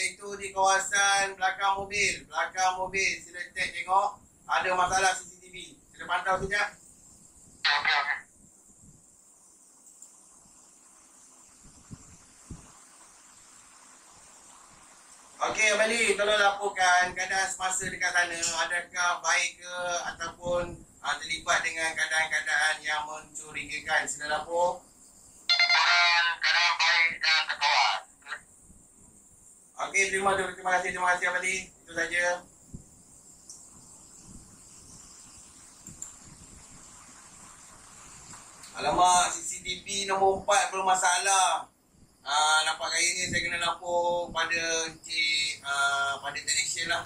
iaitu di kawasan belakang mobil. Belakang mobil, sila cek tengok ada masalah CCTV. Sila pantau sekejap. Okey, Abeli, tolong laporkan keadaan semasa dekat sana. Adakah baik ke ataupun uh, terlibat dengan keadaan-keadaan yang mencurigakan? Sila lapor. Keadaan, keadaan baik dan terkawal. Okey, terima, terima, terima kasih, terima kasih Abadi. Itu saja. Alamak, CCTV nombor 4 belum masalah. Ah, uh, nampak gaya ni saya kena lapor pada Encik, uh, pada technician lah.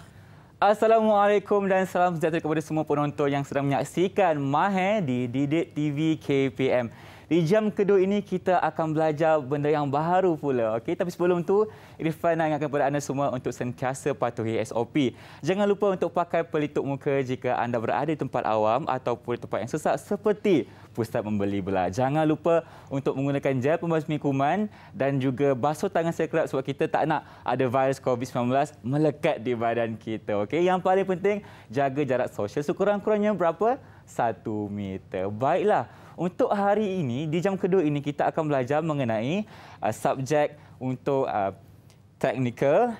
Assalamualaikum dan salam sejahtera kepada semua penonton yang sedang menyaksikan Mahe di Didik TV KPM. Di jam kedua ini kita akan belajar benda yang baru pula. Okey, tapi sebelum tu Irfan nak ingatkan kepada anda semua untuk sentiasa patuhi SOP. Jangan lupa untuk pakai pelitup muka jika anda berada di tempat awam ataupun tempat yang sesak seperti pusat membeli belah. Jangan lupa untuk menggunakan gel pembasmi kuman dan juga basuh tangan secara kerap sebab kita tak nak ada virus COVID-19 melekat di badan kita. Okey, yang paling penting jaga jarak sosial sekurang-kurangnya berapa? satu meter. Baiklah, untuk hari ini, di jam kedua ini kita akan belajar mengenai uh, subjek untuk uh, technical,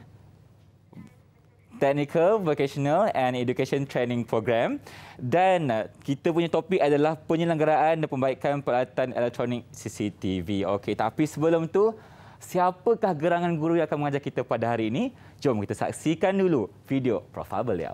technical, vocational and education training program. Dan uh, kita punya topik adalah penyelenggaraan dan pembaikan peralatan elektronik CCTV. Okey, tapi sebelum tu siapakah gerangan guru yang akan mengajar kita pada hari ini? Jom kita saksikan dulu video Prof. Abel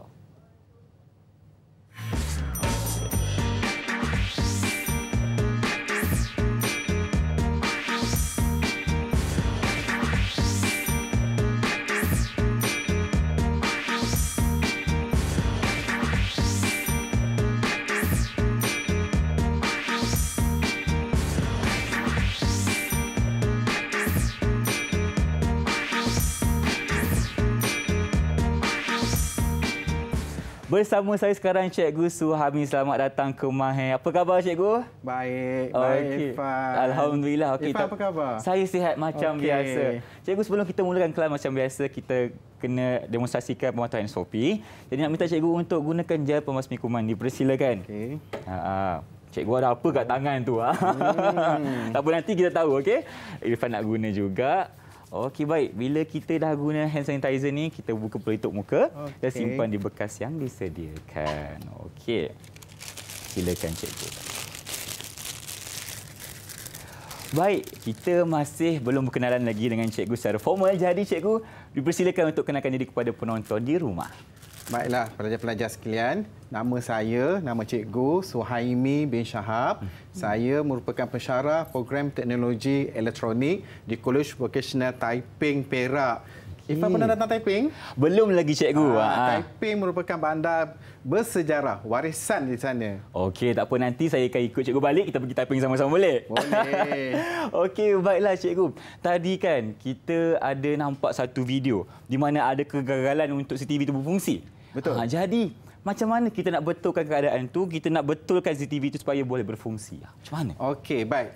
Bersama saya sekarang Cikgu Suhami. Selamat datang ke Mahe. Apa khabar Cikgu? Baik. Baik, okay. Ifan. Alhamdulillah. Okay. Ifan apa khabar? Saya sihat macam okay. biasa. Cikgu sebelum kita mulakan kelas macam biasa, kita kena demonstrasikan pematuhan SOP. Jadi nak minta Cikgu untuk gunakan gel pemasmi kuman. Dipersilakan. Okay. Ha -ha. Cikgu ada apa kat tangan tu? Ah? Hmm. tak apa, nanti kita tahu. Okay? Ifan nak guna juga. Okey baik, bila kita dah guna hand sanitizer ni, kita buka pelitup muka okay. dan simpan di bekas yang disediakan. Okey. Silakan cikgu. Baik, kita masih belum berkenalan lagi dengan cikgu secara formal. Jadi cikgu, dipersilakan untuk kenalkan diri kepada penonton di rumah. Baiklah, pelajar-pelajar sekalian. Nama saya, nama cikgu Suhaimi bin Syahab. Saya merupakan pensyarah program teknologi elektronik di Kolej Vocational Taiping Perak. Ifan hmm. pernah datang Taiping? Belum lagi cikgu. Ha, Taiping merupakan bandar bersejarah, warisan di sana. Okey, tak apa nanti saya akan ikut cikgu balik kita pergi Taiping sama-sama boleh? Boleh. Okey, baiklah cikgu. Tadi kan kita ada nampak satu video di mana ada kegagalan untuk CCTV itu berfungsi. Betul. Ha, jadi macam mana kita nak betulkan keadaan tu? Kita nak betulkan CCTV itu supaya boleh berfungsi. Ha, macam mana? Okey, baik.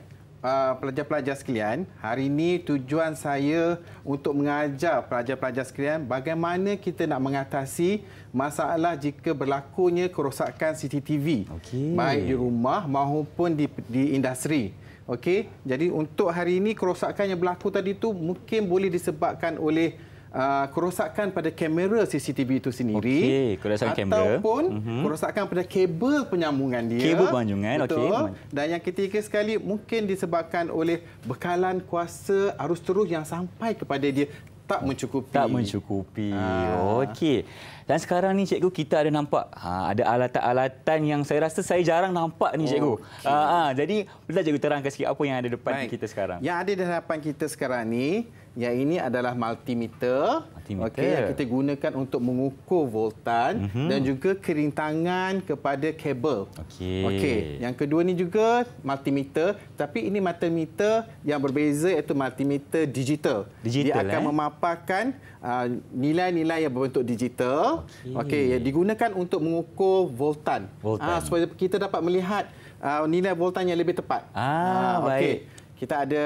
Ah, pelajar-pelajar uh, sekalian, hari ini tujuan saya untuk mengajar pelajar-pelajar sekalian bagaimana kita nak mengatasi masalah jika berlakunya kerosakan CCTV okay. baik di rumah maupun di, di industri. Okay. jadi untuk hari ini kerosakan yang berlaku tadi tu mungkin boleh disebabkan oleh uh, kerosakan pada kamera CCTV itu sendiri okay. kerosakan ataupun kamera ataupun mhm. kerosakan pada kabel penyambungan dia kabel penyambungan okey dan yang ketiga sekali mungkin disebabkan oleh bekalan kuasa arus terus yang sampai kepada dia tak mencukupi tak mencukupi ah. okey dan sekarang ni cikgu kita ada nampak ha, ada alat-alatan yang saya rasa saya jarang nampak ni cikgu. Okay. Ha, ah, ah. ha jadi boleh cikgu terangkan sikit apa yang ada depan Baik. kita sekarang. Yang ada di hadapan kita sekarang ni yang ini adalah multimeter. multimeter. Okey, yang kita gunakan untuk mengukur voltan mm -hmm. dan juga kerintangan kepada kabel. Okey. Okey, yang kedua ni juga multimeter, tapi ini multimeter yang berbeza iaitu multimeter digital. digital Dia akan eh? memaparkan uh, nilai-nilai uh, yang berbentuk digital. Okey, okay, yang digunakan untuk mengukur voltan. voltan. Uh, supaya kita dapat melihat uh, nilai voltan yang lebih tepat. Ah, uh, ah, okay. baik. Kita ada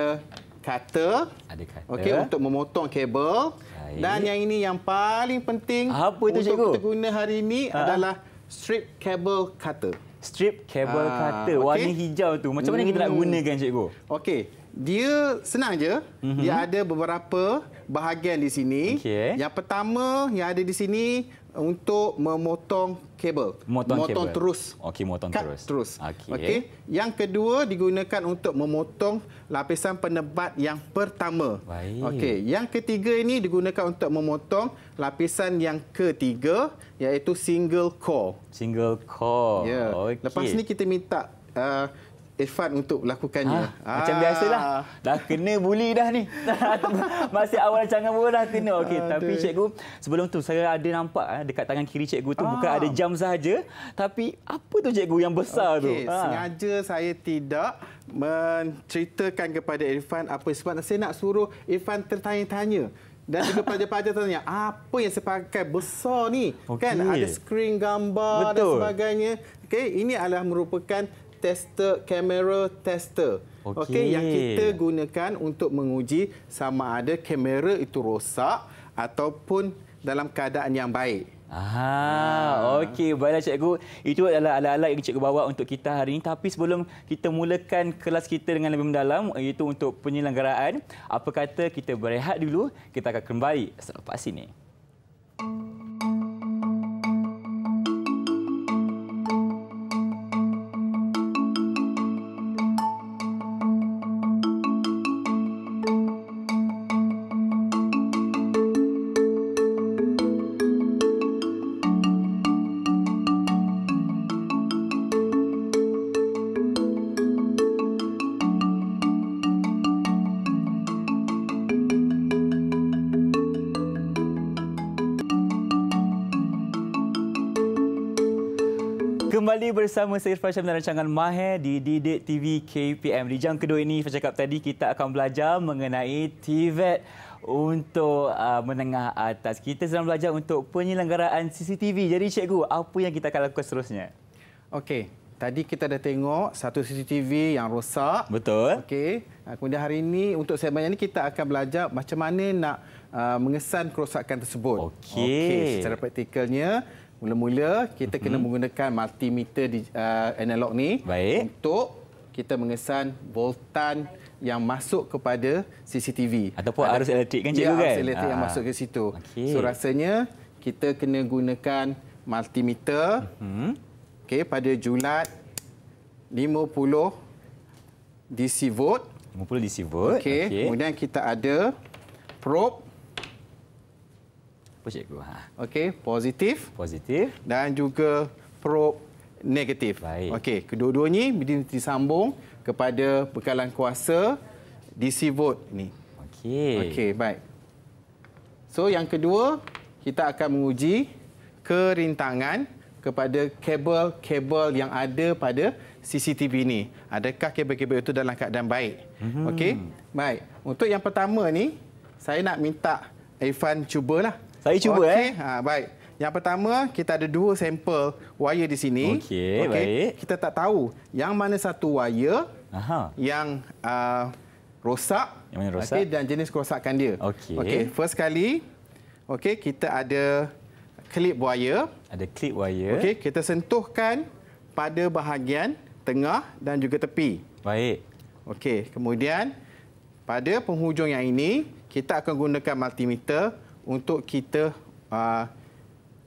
cutter. Ada cutter. Okey untuk memotong kabel. Baik. Dan yang ini yang paling penting apa itu Untuk kita guna hari ini ha? adalah strip cable cutter. Strip cable ha, cutter okay. warna hijau tu. Macam mana hmm. kita nak hmm. gunakan cikgu? Okey. Dia senang aja. Mhm. Dia ada beberapa bahagian di sini. Okay. Yang pertama yang ada di sini untuk memotong kabel. Motong, motong kabel. terus. Okey, motong Cut terus. terus. Okey. Okay. Yang kedua digunakan untuk memotong lapisan penebat yang pertama. Okey, yang ketiga ini digunakan untuk memotong lapisan yang ketiga iaitu single core. Single core. Ya. Yeah. Okay. Lepas ni kita minta uh, Irfan untuk melakukannya. Ha, ha. Macam biasalah. Ah. Dah kena bully dah ni. Masih awal rancangan pun dah kena. Okey, ha, tapi cikgu, sebelum tu saya ada nampak eh, dekat tangan kiri cikgu tu ha. bukan ah. ada jam sahaja, tapi apa tu cikgu yang besar okay. tu? Ha. Sengaja saya tidak menceritakan kepada Irfan apa sebab saya nak suruh Irfan tertanya-tanya. Dan juga pelajar-pelajar tanya, apa yang saya pakai besar ni? Okay. Kan ada skrin gambar Betul. dan sebagainya. Okey, ini adalah merupakan tester kamera tester. Okey okay, yang kita gunakan untuk menguji sama ada kamera itu rosak ataupun dalam keadaan yang baik. Ah, okey baiklah cikgu. Itu adalah alat-alat yang cikgu bawa untuk kita hari ini. Tapi sebelum kita mulakan kelas kita dengan lebih mendalam iaitu untuk penyelenggaraan, apa kata kita berehat dulu? Kita akan kembali selepas ini. bersama saya Irfan Syamil rancangan Mahir di Didik TV KPM. Di jam kedua ini, saya cakap tadi, kita akan belajar mengenai TVET e untuk uh, menengah atas. Kita sedang belajar untuk penyelenggaraan CCTV. Jadi, Cikgu, apa yang kita akan lakukan seterusnya? Okey. Tadi kita dah tengok satu CCTV yang rosak. Betul. Okey. Kemudian hari ini, untuk saya segmen ini, kita akan belajar macam mana nak uh, mengesan kerosakan tersebut. Okey. Okay. Secara praktikalnya, Mula-mula kita kena mm-hmm. menggunakan multimeter uh, analog ni Baik. untuk kita mengesan voltan yang masuk kepada CCTV ataupun Ada, arus elektrik kan cikgu ya, kan? Arus elektrik Aa. yang ah. masuk ke situ. Okay. So rasanya kita kena gunakan multimeter. Mhm. Okey pada julat 50 DC volt 50 DC volt. Okey okay. kemudian kita ada probe apa cikgu? Ha. Okey, positif. Positif. Dan juga pro negatif. Baik. Okey, kedua-duanya ini disambung kepada bekalan kuasa DC vote ini. Okey. Okey, baik. So yang kedua, kita akan menguji kerintangan kepada kabel-kabel yang ada pada CCTV ini. Adakah kabel-kabel itu dalam keadaan baik? Mhm. Okey. Baik. Untuk yang pertama ni, saya nak minta Ivan cubalah. Saya cuba okay. eh. Ha, baik. Yang pertama, kita ada dua sampel wire di sini. Okey, okay. baik. Kita tak tahu yang mana satu wire Aha. yang uh, rosak, yang mana rosak? Okay, dan jenis kerosakan dia. Okey. Okay, first kali, okay, kita ada klip wire. Ada klip wire. Okey, kita sentuhkan pada bahagian tengah dan juga tepi. Baik. Okey, kemudian pada penghujung yang ini, kita akan gunakan multimeter untuk kita uh,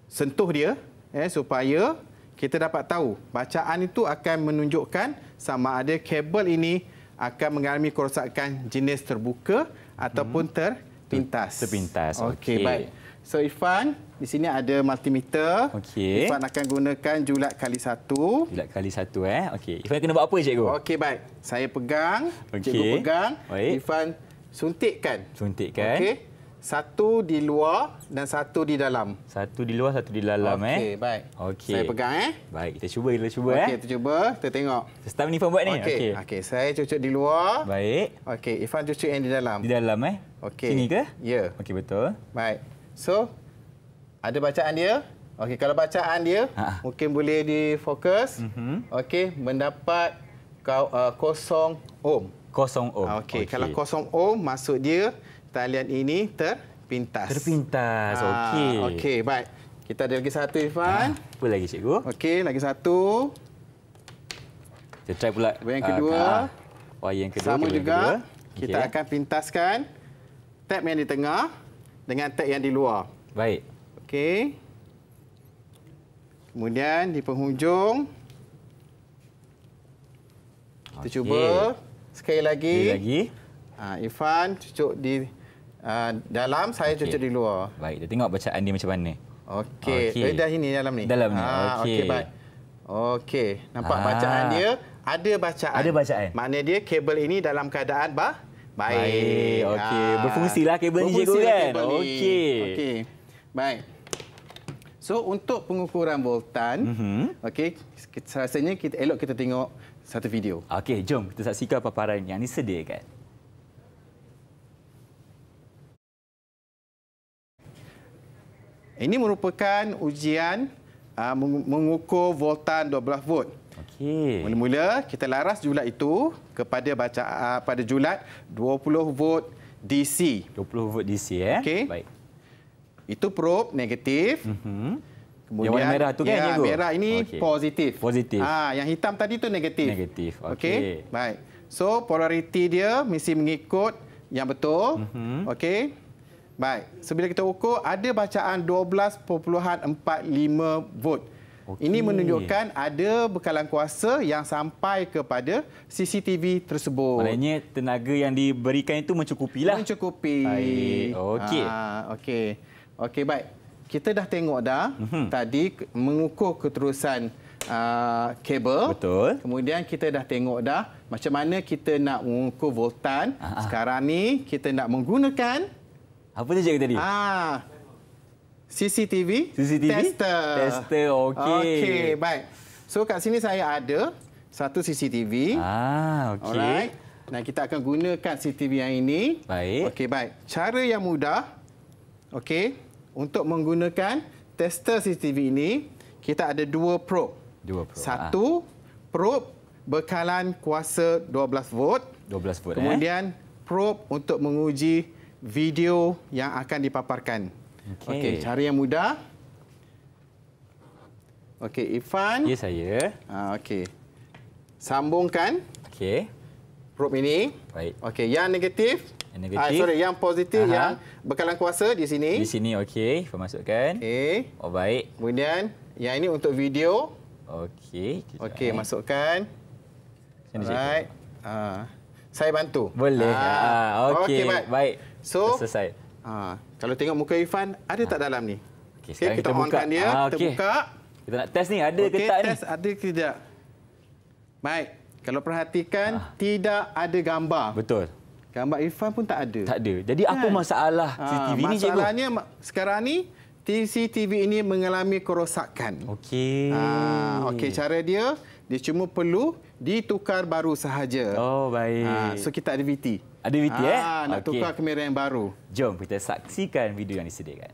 sentuh dia eh, supaya kita dapat tahu bacaan itu akan menunjukkan sama ada kabel ini akan mengalami kerosakan jenis terbuka ataupun hmm. terpintas. Terpintas. Okey, okay, baik. So Ifan, di sini ada multimeter. Okey. Ifan akan gunakan julat kali satu. Julat kali satu eh. Okey. Ifan kena buat apa cikgu? Okey, baik. Saya pegang. Okay. Cikgu pegang. Baik. Ifan suntikkan. Suntikkan. Okey. Satu di luar dan satu di dalam. Satu di luar, satu di dalam. Okey, eh. baik. Okay. Saya pegang. eh. Baik, kita cuba. Kita cuba. Okay, eh. kita cuba. Kita tengok. Setam ni Ifan buat ni? Okey. Okay. Okay, saya cucuk di luar. Baik. Okey, Ifan cucuk yang di dalam. Di dalam, eh? Okey. Sini ke? Ya. Yeah. Okey, betul. Baik. So, ada bacaan dia. Okey, kalau bacaan dia, ha. mungkin boleh difokus. Mm -hmm. Okey, mendapat kau, uh, kosong ohm. Kosong ohm. Ah, okey, okay. kalau kosong ohm, maksud dia talian ini terpintas. Terpintas. Ah, Okey. Okey, baik. Kita ada lagi satu Irfan. Ah, apa lagi cikgu? Okey, lagi satu. Kita try pula. Wayang yang kedua. Ah, wayang ah. oh, yang kedua. Sama kedua juga. Kedua. Kita okay. akan pintaskan tab yang di tengah dengan tab yang di luar. Baik. Okey. Kemudian di penghujung kita okay. cuba sekali lagi. Sekali lagi. Ah, Irfan cucuk di uh, dalam, saya okay. cucuk di luar. Baik, kita tengok bacaan dia macam mana. Okey, okay. eh, dah ini dalam ni. Dalam ni. Ah, okey, okay, baik. Okey, nampak ha. bacaan dia ada bacaan. Ada bacaan. Maknanya dia kabel ini dalam keadaan bah baik. baik. Okey, ha. berfungsilah kabel ini cikgu kan. Okey. Okey. Baik. So untuk pengukuran voltan, mm -hmm. okey, rasanya kita elok kita tengok satu video. Okey, jom kita saksikan paparan yang disediakan. Ini merupakan ujian uh, mengukur voltan 12 volt. Okey. Mula-mula kita laras julat itu kepada baca uh, pada julat 20 volt DC. 20 volt DC eh. Okay. Baik. Itu probe negatif. Mhm. Kemudian yang merah tu kan ya, merah ini okay. positif. Positif. Ah, ha, yang hitam tadi tu negatif. Negatif. Okey. Okay. Baik. So polariti dia mesti mengikut yang betul. Mhm. Okey. Baik. So bila kita ukur ada bacaan 12.45 vote. Okay. Ini menunjukkan ada bekalan kuasa yang sampai kepada CCTV tersebut. Maknanya tenaga yang diberikan itu mencukupi lah. Mencukupi. Okey. Ha, okey. Okey baik. Kita dah tengok dah mm-hmm. tadi mengukur keterusan uh, kabel. Betul. Kemudian kita dah tengok dah macam mana kita nak mengukur voltan. Aha. Ah. Sekarang ni kita nak menggunakan apa tu cikgu tadi? Ah. CCTV, CCTV, tester. Tester, okey. Okey, baik. So kat sini saya ada satu CCTV. Ah, okey. Alright. Dan kita akan gunakan CCTV yang ini. Baik. Okey, baik. Cara yang mudah, okey, untuk menggunakan tester CCTV ini, kita ada dua probe. Dua probe. Satu ah. probe bekalan kuasa 12 volt. 12 volt, Kemudian, eh. Kemudian probe untuk menguji video yang akan dipaparkan. Okey. Okay, cara yang mudah. Okey, Ifan. Ya, saya. Ah, okey. Sambungkan. Okey. Probe ini. Baik. Okey, yang negatif. Yang negatif. Ah, sorry, yang positif Aha. yang bekalan kuasa di sini. Di sini, okey. Ifan masukkan. Okey. Oh, baik. Kemudian, yang ini untuk video. Okey. Okey, eh. masukkan. Baik. Ah. Saya bantu. Boleh. Ah, ah okey. Okay, baik. baik. So, selesai. Uh, kalau tengok muka Irfan, ada tak ha. dalam ni? Okay, sekarang okay, kita, kita buka. dia, ah, okay. terbuka. Kita nak test ni, ada okay, ke tak test ni? test ada ke tidak? Baik, kalau perhatikan, ah. tidak ada gambar. Betul. Gambar Irfan pun tak ada. Tak ada. Jadi kan? apa masalah CCTV ah, ini, Cikgu? Masalahnya sekarang ni, CCTV ini mengalami kerosakan. Okey. Ah, Okey, cara dia, dia cuma perlu ditukar baru sahaja. Oh, baik. Ah, so, kita ada VT. Ada VT ha, eh? Ah, nak okay. tukar kamera yang baru. Jom kita saksikan video yang disediakan.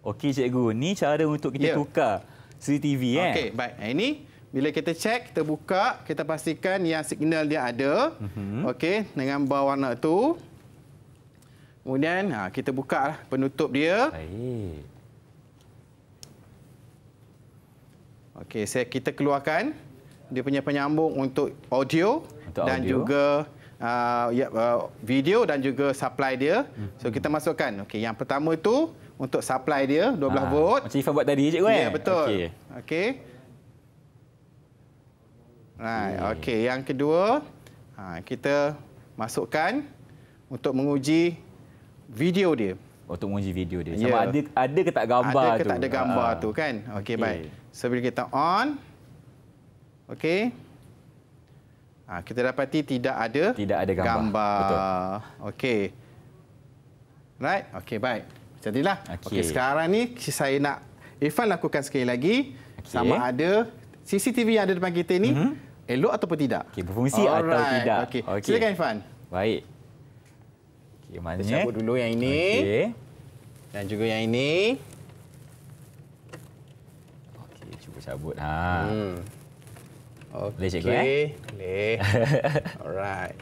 Okey cikgu, ni cara untuk kita yeah. tukar CCTV eh. Okey, baik. Ini bila kita cek, kita buka, kita pastikan yang signal dia ada. Mm -hmm. Okey, dengan bawah warna tu. Kemudian ha, kita buka lah penutup dia. Okey, saya kita keluarkan dia punya penyambung untuk audio untuk dan audio. juga uh, ya, uh, video dan juga supply dia. So hmm. kita masukkan. Okey, yang pertama itu untuk supply dia 12 Aa, ah, volt. Macam Ifan buat tadi je, kan? Ya, eh? betul. Okey. Okey. Right, okey. Yang kedua, ha, kita masukkan untuk menguji video dia. Untuk menguji video dia. Ya. Sama yeah. ada ada ke tak gambar tu? Ada ke tak ada gambar Aa. Ah, tu kan? Okey, okay. baik. So bila kita on, Okey. Ha, kita dapati tidak ada tidak ada gambar. gambar. Okey. Right? Okey, baik. Jadilah. Okey, okay, sekarang ni saya nak Irfan lakukan sekali lagi okay. sama ada CCTV yang ada depan kita ni mm -hmm. elok ataupun tidak. Okey, berfungsi Alright. atau tidak. Okey. Okay. Silakan Irfan. Baik. Okey, mana? Saya cabut dulu yang ini. Okey. Dan juga yang ini. Okey, cuba cabut. Ha. Hmm. Okay. Boleh cikgu eh? Boleh. Alright.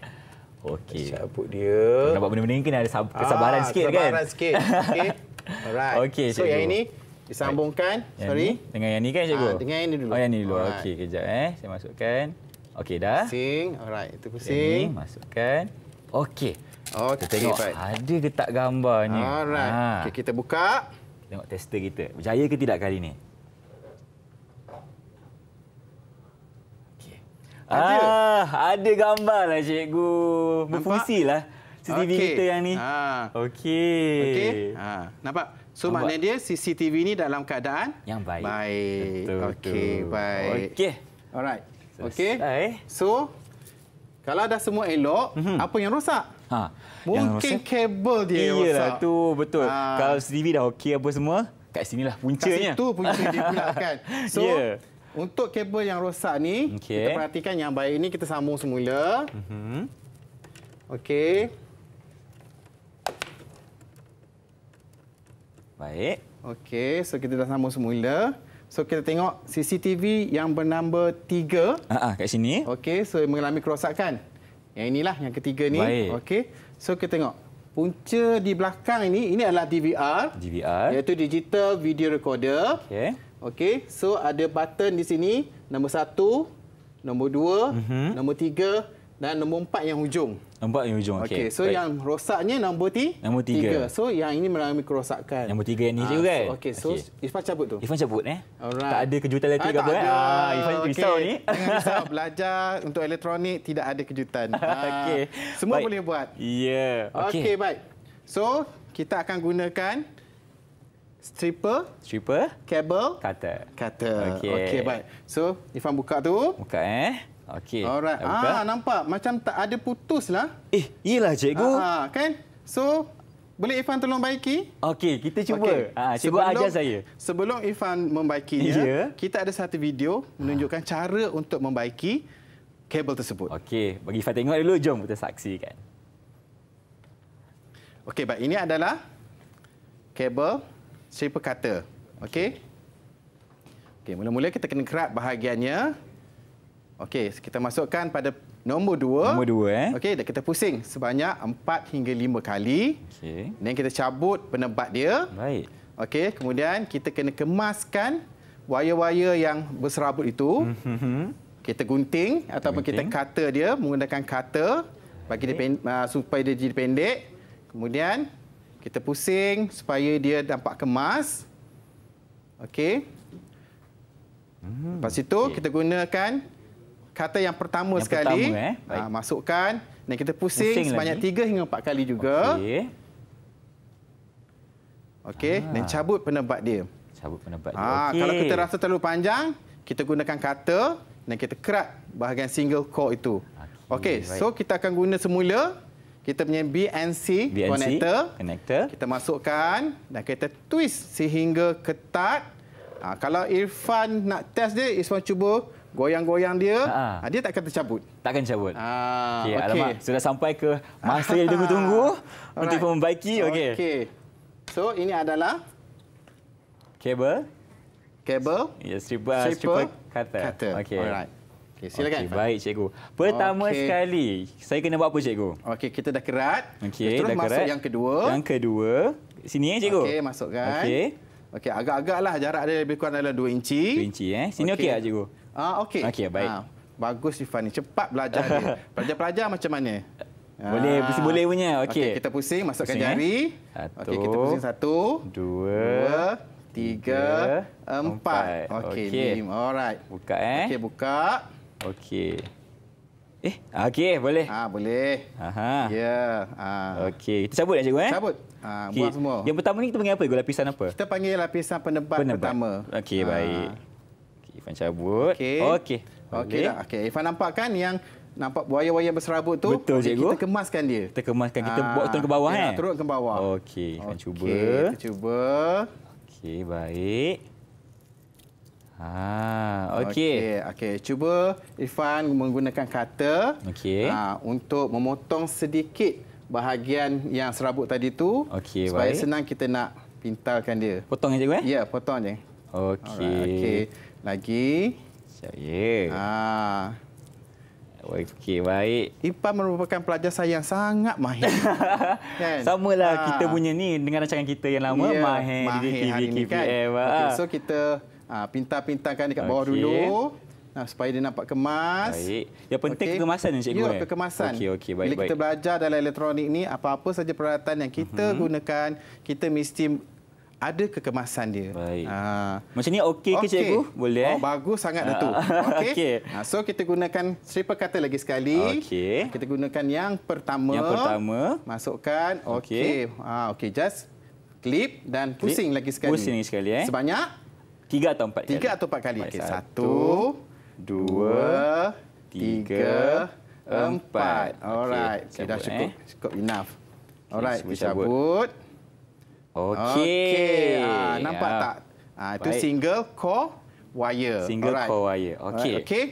Okey. Cabut dia. Nampak benda-benda ni kena ada sab- kesabaran ah, sikit kesabaran kan? Kesabaran sikit. Okey. Alright. Okey cikgu. So yang ini disambungkan. Yang Sorry. Ini? Dengan yang ni kan cikgu? Ah, dengan yang ni dulu. Oh yang ni dulu. Okey kejap eh. Saya masukkan. Okey dah. Pusing. Alright. Itu pusing. Yang masukkan. Okey. Okey. Tengok baik. ada ke tak gambarnya. Alright. Ha. Okey kita buka. Tengok tester kita. Berjaya ke tidak kali ni? Ah, ada gambar lah cikgu. Berfungsi lah CCTV okay. kita yang ni. Ha. Okey. Okey. Ha. Nampak? So Nampak. maknanya dia CCTV ni dalam keadaan yang baik. Baik. Okey, baik. Okey. Alright. Okey. So kalau dah semua elok, mm -hmm. apa yang rosak? Ha. Mungkin yang rosak? kabel dia Iyalah, yang rosak. tu betul. Ha. Kalau CCTV dah okey apa semua, kat sinilah puncanya. Kat situ punca dia pula kan. So yeah untuk kabel yang rosak ni, okay. kita perhatikan yang baik ini kita sambung semula. Mm -hmm. Okey. Baik. Okey, so kita dah sambung semula. So kita tengok CCTV yang bernombor 3. Ha ah, ah, kat sini. Okey, so mengalami kerosakan. Yang inilah yang ketiga ni. Okey. So kita tengok punca di belakang ini, ini adalah DVR. DVR. Iaitu digital video recorder. Okey. Okey, so ada button di sini nombor satu, nombor dua, mm-hmm. nombor tiga dan nombor empat yang hujung. Nombor 4 yang hujung. Okey. Okay. So right. yang rosaknya nombor 3. Nombor tiga. So yang ini mengalami kerosakan. Nombor tiga yang ni ah, je kan? so, Okey, so okay. Ifan cabut tu. Ifan cabut eh. Alright. Tak ada kejutan elektrik ah, apa kan? Ah, Ifan okay. risau ni. Risau belajar untuk elektronik tidak ada kejutan. Ah, okey. semua baik. boleh buat. Ya. Yeah. Okey, okay, baik. So kita akan gunakan stripper, stripper, cable, cutter. Cutter. Okey. Okay baik. So, Ifan buka tu. Buka eh. Okey. Alright. Buka. Ah, nampak macam tak ada putus lah. Eh, iyalah cikgu. Ha, ah, kan? So, boleh Ifan tolong baiki? Okey, kita cuba. Okay. Ha, cikgu ajar saya. Sebelum Ifan membaikinya, yeah. kita ada satu video menunjukkan ha. cara untuk membaiki kabel tersebut. Okey, bagi Ifan tengok dulu. Jom kita saksikan. Okey, baik. Ini adalah kabel saya perkata. Okey. Okey, mula-mula kita kena kerap bahagiannya. Okey, kita masukkan pada nombor dua, Nombor dua, eh. Okey, dan kita pusing sebanyak empat hingga lima kali. Okey. Dan kita cabut penebat dia. Baik. Okey, kemudian kita kena kemaskan wire-wire yang berserabut itu. Mm-hmm. kita gunting ataupun kita kata dia menggunakan kata bagi dia uh, supaya dia jadi pendek. Kemudian kita pusing supaya dia nampak kemas. Okey. Lepas itu okay. kita gunakan kata yang pertama yang sekali. Pertama, eh? Ha, masukkan dan kita pusing, pusing sebanyak tiga hingga empat kali juga. Okey. Okay. Ah. Dan cabut penebat dia. Cabut penebat dia. Ah, ha, okay. Kalau kita rasa terlalu panjang, kita gunakan kata dan kita kerat bahagian single core itu. Okey, okay. so kita akan guna semula kita punya BNC, BNC connector. connector. Kita masukkan dan kita twist sehingga ketat. Ha, kalau Irfan nak test dia, Irfan cuba goyang-goyang dia, ha. ha dia takkan tercabut. Takkan akan tercabut. Ha, okay, okay. Alamak, sudah sampai ke masa yang ditunggu-tunggu untuk membaiki. Okay. okay. So, ini adalah... Kabel. Kabel. Ya, yeah, stripper, stripper, stripper cutter. Okay. Alright. Okey, silakan. Okay, baik, cikgu. Pertama okay. sekali, saya kena buat apa, cikgu? Okey, kita dah kerat. Okey, dah masuk kerat. yang kedua. Yang kedua. Sini, eh, cikgu. Okey, masukkan. Okey. Okey, agak-agaklah jarak dia lebih kurang dalam 2 inci. 2 inci, eh. Sini okey, okay, lah, cikgu? Ah, okey. Okey, baik. Ah. Bagus Ifan ni. Cepat belajar dia. Pelajar-pelajar macam mana? Boleh, ah. pusing boleh punya. Okey. Okay, kita pusing, masukkan pusing, eh? jari. Eh? Okey, kita pusing satu. Dua. dua tiga, empat. empat. Okey, okay. lima. Alright. Buka, eh. Okey, buka. Okey. Eh, ah, okey boleh. Ah boleh. Aha. Ya. Yeah. Ah. Okey, kita cabut dah ya, cikgu eh? Cabut. Ah okay. buat semua. Yang pertama ni kita panggil apa? Gula lapisan apa? Kita panggil lapisan penebat, penebat. pertama. Okey, ah. baik. Okey, Ivan cabut. Okey. Okey. Okey dah. Okey, Ivan nampak kan yang nampak buaya-buaya berserabut tu? Betul cikgu. Kita kemaskan dia. Kita kemaskan. Kita ah. buat turun ke bawah yeah, eh. Turun ke bawah. Okey, Ivan okay. cuba. Okey, kita cuba. Okey, baik. Ah, okey. Okey, okay. cuba Irfan menggunakan kata okay. uh, ah, untuk memotong sedikit bahagian yang serabut tadi tu okay, supaya baik. senang kita nak pintalkan dia. Potong aja, eh? Ya, potong aja. Okey. Okey. Lagi. Saya. Ah. Okey, baik. Ipan merupakan pelajar saya yang sangat mahir. kan? Sama lah ha. Ah. kita punya ni dengan rancangan kita yang lama. Yeah, mahir, mahir di TV, Kan? Okay, ah. so, kita Ah ha, pintar-pintarkan dekat bawah dulu. Ha, supaya dia nampak kemas. Baik. Yang penting okay. kekemasan ni cikgu. Ya, kekemasan. Okey okey baik Bila baik. kita belajar dalam elektronik ni apa-apa saja peralatan yang kita uh mhm. -huh. gunakan, kita mesti ada kekemasan dia. Baik. Ha. Macam ni okey ke okay. cikgu? Boleh oh, eh? Oh, bagus sangat dah ah, tu. Okey. Ha, so kita gunakan striper cutter lagi sekali. Okey. Kita gunakan yang pertama. Yang pertama. Masukkan. Okey. Okay. Ha okey just clip dan clip. pusing lagi sekali. Pusing lagi sekali eh. Sebanyak Tiga atau empat kali? Tiga atau empat kali. Okay, satu, dua, tiga, empat. Alright. Okay, dah cukup. Eh. Cukup enough. Alright. Okay, dicabut. Okey. Okay. Ah, nampak ah. tak? Ah, itu Baik. single core wire. Single Alright. core wire. Okay. Okay.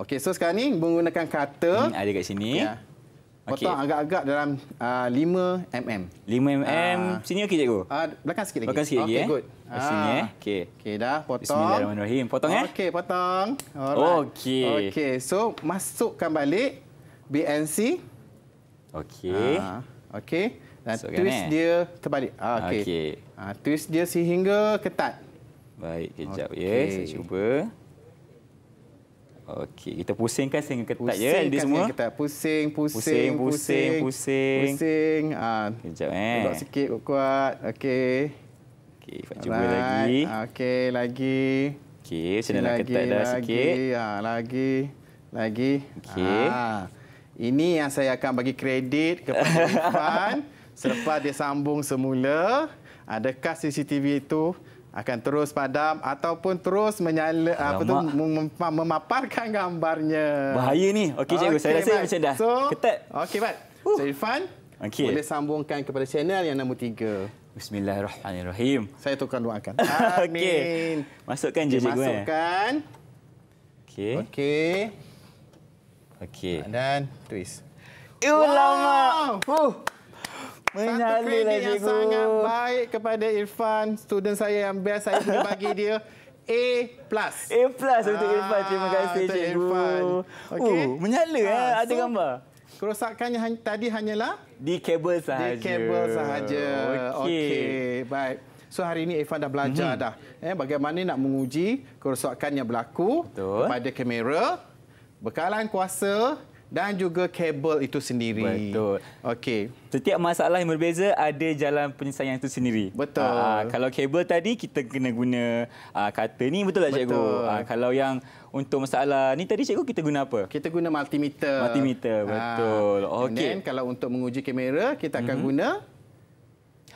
Okay. so sekarang ni menggunakan kata. Hmm, ada kat sini. Okay, ya. Potong okay. agak-agak dalam uh, 5 mm. 5 mm. Uh, sini okey cikgu. Uh, belakang sikit lagi. Belakang sikit okay, lagi. Okey, eh? good. Uh, sini eh. Ah. Okey. Okey, dah potong. Bismillahirrahmanirrahim. Potong eh. Okey, potong. Alright. Okey. Okey, so masukkan balik BNC. Okey. Uh, okey. Dan so, twist kan, eh? dia terbalik. Uh, okey. Okay. Uh, twist dia sehingga ketat. Baik, kejap okay. ya. Saya cuba. Okey, kita pusingkan sehingga ketat ya, pusingkan ya. Jadi semua kita pusing, pusing, pusing, pusing, pusing. Pusing. pusing. Ha. Kejap eh. Tolak sikit kuat. Okey. Okey, right. cuba lagi. Okey, lagi. Okey, macam lah mana ketat lagi, dah sikit. Ha, lagi. Lagi. Okey. Ha. Ini yang saya akan bagi kredit kepada Irfan. selepas dia sambung semula, adakah CCTV itu akan terus padam ataupun terus menyala apa tu memaparkan gambarnya. Bahaya ni. Okey cikgu, okay, saya rasa macam dah so, ketat. Okey Pak. Uh. So Irfan, okay. boleh sambungkan kepada channel yang nombor tiga. Bismillahirrahmanirrahim. Saya tukar doakan. Amin. okay. Masukkan je cikgu. Eh. Masukkan. Okey. Okey. Okey. Dan twist. Ulama. Wow. Uh. Menyalilah Satu kredit yang cikgu. sangat baik kepada Irfan, student saya yang best saya boleh bagi dia. A plus. A plus untuk ah, Irfan. Terima kasih cikgu. Oh, okay. Uh, menyala eh? ah, eh. ada so, gambar. Kerosakannya hanya, tadi hanyalah? Di kabel sahaja. Di kabel sahaja. Okey. Okay. Baik. So hari ini Irfan dah belajar mm -hmm. dah. Eh, bagaimana nak menguji kerosakan yang berlaku Betul. kepada kamera. Bekalan kuasa dan juga kabel itu sendiri. Betul. Okey. Setiap masalah yang berbeza ada jalan penyelesaian itu sendiri. Betul. Aa, ah, ah, kalau kabel tadi kita kena guna aa, ah, kata ni betul tak cikgu? Betul. Aa, kalau yang untuk masalah ni tadi cikgu kita guna apa? Kita guna multimeter. Multimeter, betul. Okey. Kalau untuk menguji kamera kita akan mm -hmm. guna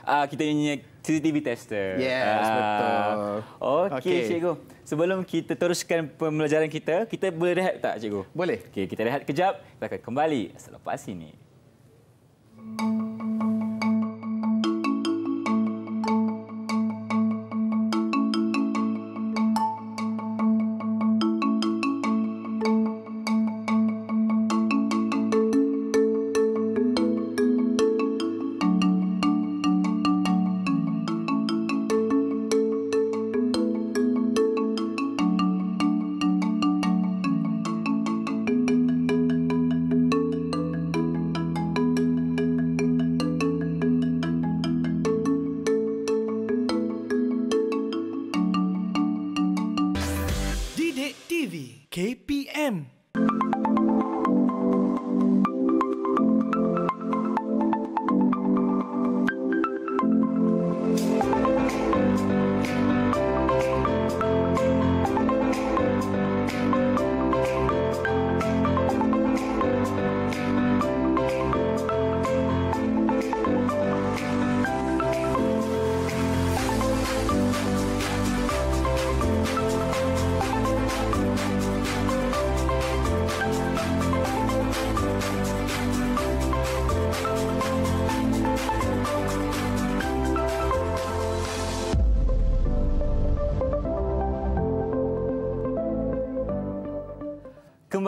uh, kita punya CCTV tester. Yes, uh, betul. Okey, okay. cikgu. Sebelum kita teruskan pembelajaran kita, kita boleh rehat tak, cikgu? Boleh. Okey, kita rehat kejap. Kita akan kembali selepas ini. Mm.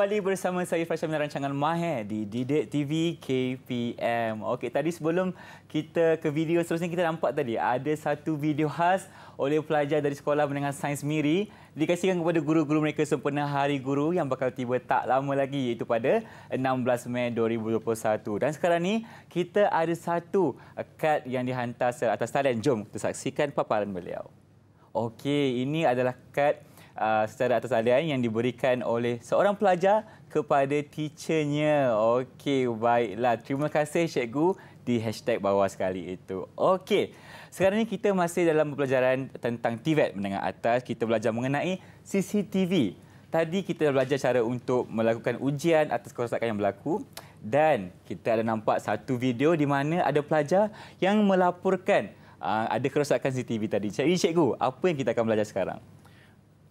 kembali bersama saya Farsha Minah Rancangan Mahir di Didik TV KPM. Okey, tadi sebelum kita ke video seterusnya, kita nampak tadi ada satu video khas oleh pelajar dari Sekolah Menengah Sains Miri dikasihkan kepada guru-guru mereka sempena Hari Guru yang bakal tiba tak lama lagi iaitu pada 16 Mei 2021. Dan sekarang ni kita ada satu kad yang dihantar atas talian. Jom kita saksikan paparan beliau. Okey, ini adalah kad Uh, secara atas talian yang diberikan oleh seorang pelajar kepada teachernya. Okey, baiklah. Terima kasih cikgu di hashtag bawah sekali itu. Okey, sekarang ini kita masih dalam pembelajaran tentang TVET menengah atas. Kita belajar mengenai CCTV. Tadi kita belajar cara untuk melakukan ujian atas kerosakan yang berlaku dan kita ada nampak satu video di mana ada pelajar yang melaporkan uh, ada kerosakan CCTV tadi. Jadi cikgu, apa yang kita akan belajar sekarang?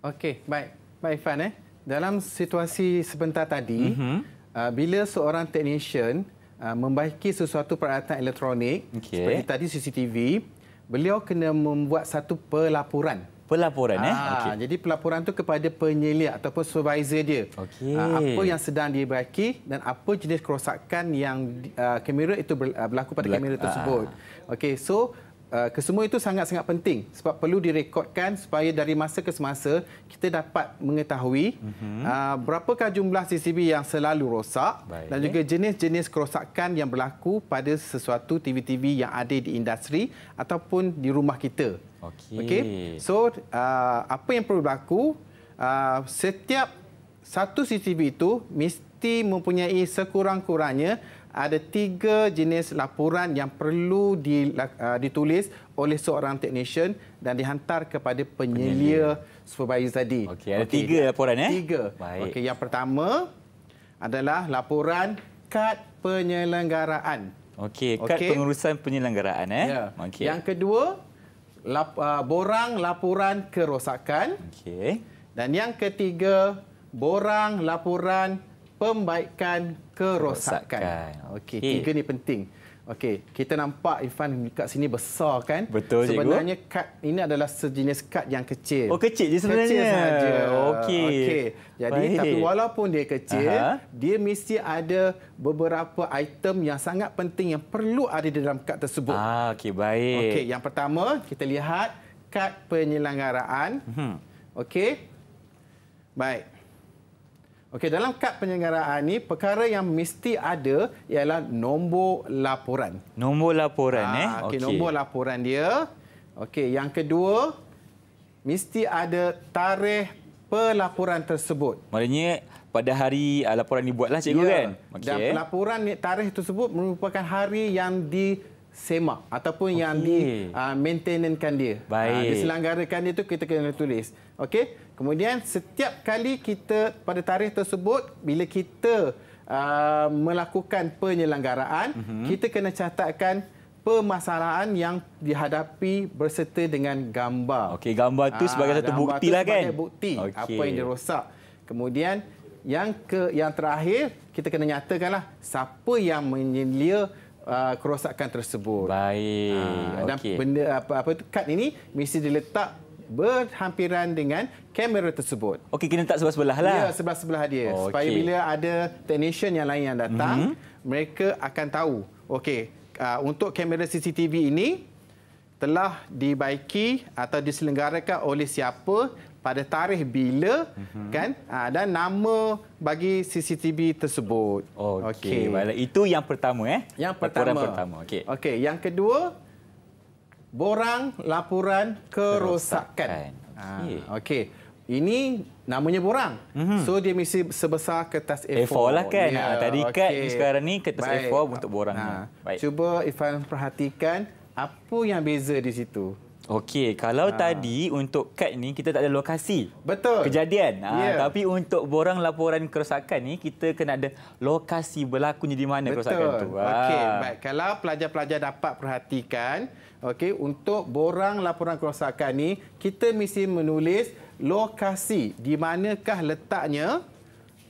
Okey, baik. Baik Ifan eh. Dalam situasi sebentar tadi, mm-hmm. uh, bila seorang technician uh, membaiki sesuatu peralatan elektronik okay. seperti tadi CCTV, beliau kena membuat satu pelaporan. Pelaporan eh. Ha, ah, okay. Jadi pelaporan tu kepada penyelia ataupun supervisor dia. Okay. Ha, ah, apa yang sedang dia diperbaiki dan apa jenis kerosakan yang uh, kamera itu uh, berlaku pada Black, kamera ah. tersebut. Uh. Okey, so Uh, kesemua itu sangat-sangat penting sebab perlu direkodkan supaya dari masa ke semasa kita dapat mengetahui mm-hmm. berapakah jumlah CCTV yang selalu rosak Baik. dan juga jenis-jenis kerosakan yang berlaku pada sesuatu TV-TV yang ada di industri ataupun di rumah kita. Okey. Okay? So uh, apa yang perlu berlaku uh, setiap satu CCTV itu mesti mempunyai sekurang-kurangnya ada tiga jenis laporan yang perlu uh, ditulis oleh seorang technician dan dihantar kepada penyelia, penyelia. supervisor tadi. Okey, ada okay. tiga laporan ya? Eh? Tiga. Okey, yang pertama adalah laporan kad penyelenggaraan. Okey, kad okay. pengurusan penyelenggaraan eh. Ya. Okay. Yang kedua, lap, uh, borang laporan kerosakan. Okey. Dan yang ketiga, borang laporan pembaikan kerosakan. Okey, okay. tiga ni penting. Okey, kita nampak Irfan dekat sini besar kan? Betul sebenarnya, cikgu. Sebenarnya kad ini adalah sejenis kad yang kecil. Oh, kecil je sebenarnya. Kecil Okey. Okey. Jadi Baik. tapi walaupun dia kecil, Aha. dia mesti ada beberapa item yang sangat penting yang perlu ada di dalam kad tersebut. Ah, okey. Baik. Okey, yang pertama kita lihat kad penyelenggaraan. Hmm. Okey. Baik. Okey, dalam kad penyelenggaraan ini, perkara yang mesti ada ialah nombor laporan. Nombor laporan ha, eh. Okey, okay. nombor laporan dia. Okey, yang kedua mesti ada tarikh pelaporan tersebut. Maknanya pada hari uh, laporan dibuatlah cikgu ya. kan? Okay. Dan pelaporan tarikh tersebut merupakan hari yang di semak ataupun okay. yang di uh, maintainkan dia. Ah, Baik. Uh, diselenggarakan itu kita kena tulis. Okey. Kemudian setiap kali kita pada tarikh tersebut bila kita uh, melakukan penyelenggaraan mm -hmm. kita kena catatkan permasalahan yang dihadapi berserta dengan gambar. Okey gambar tu ah, sebagai satu bukti lah kan. Sebagai bukti okay. apa yang dirosak. Kemudian yang ke yang terakhir kita kena nyatakanlah siapa yang menyelia Uh, kerosakan tersebut. Baik. Uh, dan okay. benda apa apa itu kad ini mesti diletak berhampiran dengan kamera tersebut. Okey, kena tak sebelah-sebelah lah. Ya, sebelah-sebelah dia. Oh, supaya bila ada technician yang lain yang datang, mm -hmm. mereka akan tahu. Okey, uh, untuk kamera CCTV ini telah dibaiki atau diselenggarakan oleh siapa pada tarikh bila mm -hmm. kan uh, dan nama bagi CCTV tersebut. Okey, okay. itu yang pertama eh. Yang pertama. pertama. Okey. Okey, yang kedua borang laporan kerosakan. Ah, okey. Okay. Ini namanya borang. Mm-hmm. So dia mesti sebesar kertas A4. A4 lah kan. Yeah. Ya, ha, tadi okay. sekarang ni kertas Baik. A4 untuk borang ha. ni. Ah, cuba Ifan perhatikan apa yang beza di situ. Okey, kalau ha. tadi untuk kad ni kita tak ada lokasi. Betul. Kejadian. Ha, yeah. Ya. Tapi untuk borang laporan kerosakan ni kita kena ada lokasi berlakunya di mana Betul. kerosakan tu. Ha. Okey, baik. Kalau pelajar-pelajar dapat perhatikan, okey untuk borang laporan kerosakan ni kita mesti menulis lokasi di manakah letaknya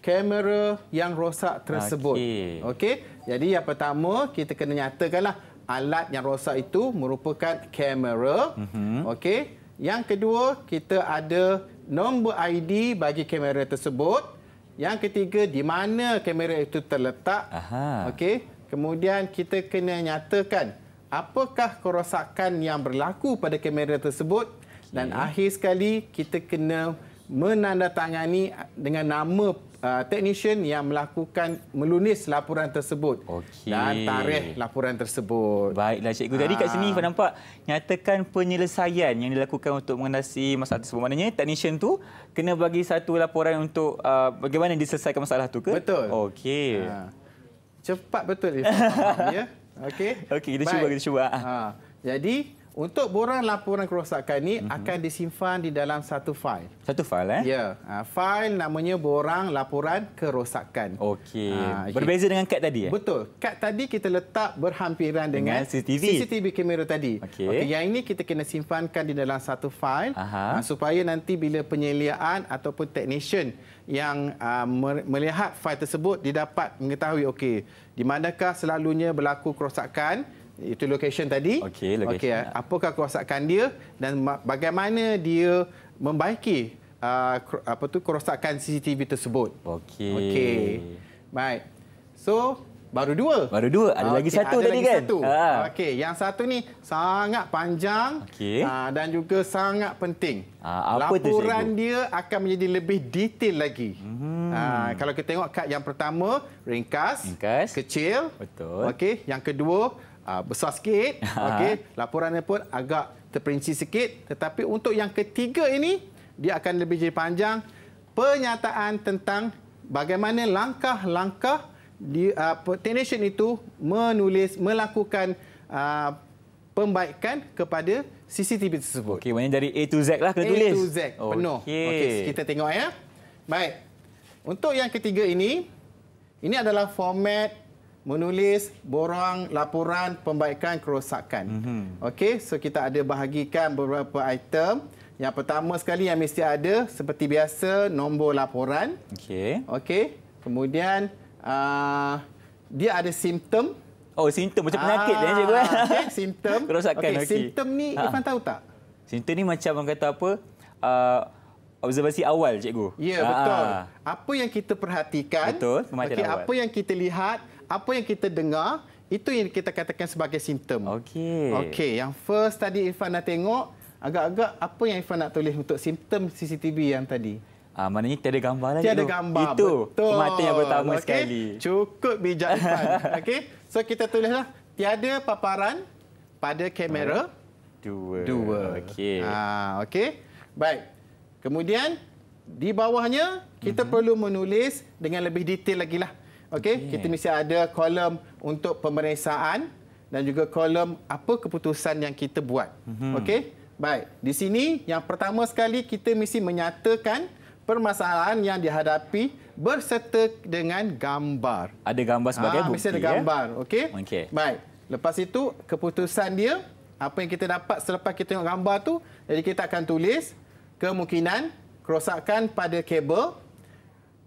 kamera yang rosak tersebut okey okay? jadi yang pertama kita kena nyatakanlah alat yang rosak itu merupakan kamera mm-hmm. okey yang kedua kita ada nombor ID bagi kamera tersebut yang ketiga di mana kamera itu terletak okey kemudian kita kena nyatakan apakah kerosakan yang berlaku pada kamera tersebut dan hmm. akhir sekali kita kena menandatangani dengan nama uh, technician yang melakukan melunis laporan tersebut okay. dan tarikh laporan tersebut. Baiklah cikgu. Tadi kat sini Pernah nampak nyatakan penyelesaian yang dilakukan untuk mengenasi masalah tersebut. Maknanya technician tu kena bagi satu laporan untuk uh, bagaimana diselesaikan masalah tu ke? Betul. Okey. Ah. Cepat betul ya? Okey. Okey, kita Baik. cuba kita cuba. Ha. Jadi untuk borang laporan kerosakan ini mm-hmm. akan disimpan di dalam satu fail. Satu fail eh? Ya. Ha, fail namanya borang laporan kerosakan. Okey. Ha, okay. Berbeza dengan kad tadi eh? Betul. Kad tadi kita letak berhampiran dengan, dengan CCTV. CCTV kamera tadi. Okey. Okay, yang ini kita kena simpankan di dalam satu fail ha, supaya nanti bila penyeliaan ataupun technician yang uh, melihat fail tersebut didapat mengetahui okey di manakah selalunya berlaku kerosakan itu location tadi okey okay, ah, ya. apakah kerosakan dia dan bagaimana dia membaiki uh, apa tu kerosakan CCTV tersebut okey okey baik so Baru dua. Baru dua. Ada okay, lagi satu ada tadi lagi kan? Satu. Ha. Okey, yang satu ni sangat panjang okay. uh, ha, dan juga sangat penting. Ha, apa Laporan tu dia akan menjadi lebih detail lagi. Hmm. Uh, kalau kita tengok kad yang pertama, ringkas, ringkas. kecil. Betul. Okey, yang kedua uh, besar sikit. Ha. Okey, laporannya pun agak terperinci sikit. Tetapi untuk yang ketiga ini, dia akan lebih jadi panjang. Pernyataan tentang bagaimana langkah-langkah di uh, ah, technician itu menulis melakukan uh, pembaikan kepada CCTV tersebut. Okey, maknanya dari A to Z lah kena A tulis. A to Z penuh. Okey, okay, kita tengok ya. Baik. Untuk yang ketiga ini, ini adalah format menulis borang laporan pembaikan kerosakan. Mm-hmm. Okey, so kita ada bahagikan beberapa item. Yang pertama sekali yang mesti ada seperti biasa nombor laporan. Okey. Okey. Kemudian uh, dia ada simptom. Oh, simptom macam penyakit ni eh, cikgu eh? Ah, okay, simptom. Kerosakan. Simptom ni ha. Irfan tahu tak? Simptom ni macam orang kata apa? Uh, observasi awal cikgu. Ya, yeah, betul. Apa yang kita perhatikan, betul, okay, awal. apa yang kita lihat, apa yang kita dengar, itu yang kita katakan sebagai simptom. Okey. Okey, yang first tadi Irfan dah tengok, agak-agak apa yang Irfan nak tulis untuk simptom CCTV yang tadi? Ah, maknanya tiada gambar lagi. Tiada gambar. Itu kematian yang pertama okay. sekali. Cukup bijak. Okey. So kita tulislah. Tiada paparan pada kamera. Dua. Dua. Okey. Ah, Okey. Baik. Kemudian di bawahnya kita mm -hmm. perlu menulis dengan lebih detail lagi lah. Okey. Okay. Kita mesti ada kolom untuk pemeriksaan dan juga kolom apa keputusan yang kita buat. Mm -hmm. Okey. Baik. Di sini yang pertama sekali kita mesti menyatakan permasalahan yang dihadapi berserta dengan gambar. Ada gambar sebagai ha, ah, bukti. Mesti ada eh? gambar. Ya? Okey. Okay. Baik. Lepas itu, keputusan dia, apa yang kita dapat selepas kita tengok gambar tu, jadi kita akan tulis kemungkinan kerosakan pada kabel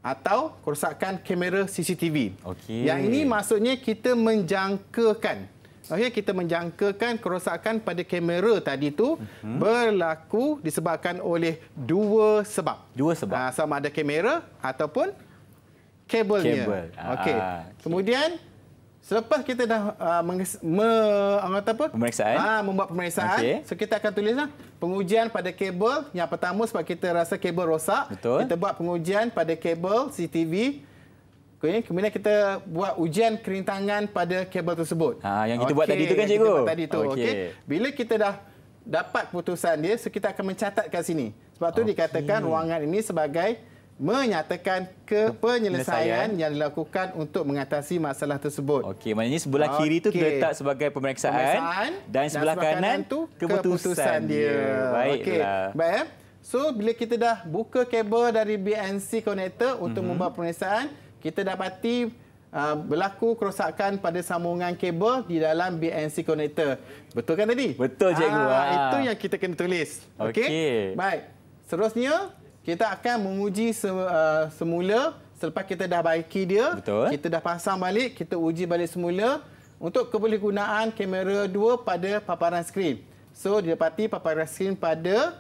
atau kerosakan kamera CCTV. Okay. Yang ini maksudnya kita menjangkakan Okay, kita menjangkakan kerosakan pada kamera tadi itu hmm. berlaku disebabkan oleh dua sebab. Dua sebab. Ha, sama ada kamera ataupun kabelnya. Kabel. Okay. Ah, okay. Kemudian selepas kita dah uh, menges- me- apa? pemeriksaan, ha, membuat pemeriksaan, okay. so kita akan tulislah pengujian pada kabel yang pertama sebab kita rasa kabel rosak. Betul. Kita buat pengujian pada kabel CCTV Okay. Kemudian kita buat ujian kerintangan pada kabel tersebut. Ha, yang kita okay. buat tadi itu kan, yang Cikgu? Tadi tu. Okay. Okay. Bila kita dah dapat putusan dia, so kita akan mencatatkan sini. Sebab itu okay. dikatakan ruangan ini sebagai menyatakan kepenyelesaian yang dilakukan untuk mengatasi masalah tersebut. Okey, maknanya sebelah kiri tu okay. terletak sebagai pemeriksaan, pemeriksaan dan sebelah, kanan, kanan tu keputusan dia. dia. Baiklah. Okay. Baik, eh? So, bila kita dah buka kabel dari BNC konektor untuk mm -hmm. membuat pemeriksaan, kita dapati uh, berlaku kerosakan pada sambungan kabel di dalam BNC konektor, Betul kan tadi? Betul cikgu. Ah, ah, itu yang kita kena tulis. Okey. Okay. Baik. Seterusnya kita akan menguji se uh, semula selepas kita dah baiki dia, Betul. kita dah pasang balik, kita uji balik semula untuk kebolehgunaan kamera 2 pada paparan skrin. So, dapati paparan skrin pada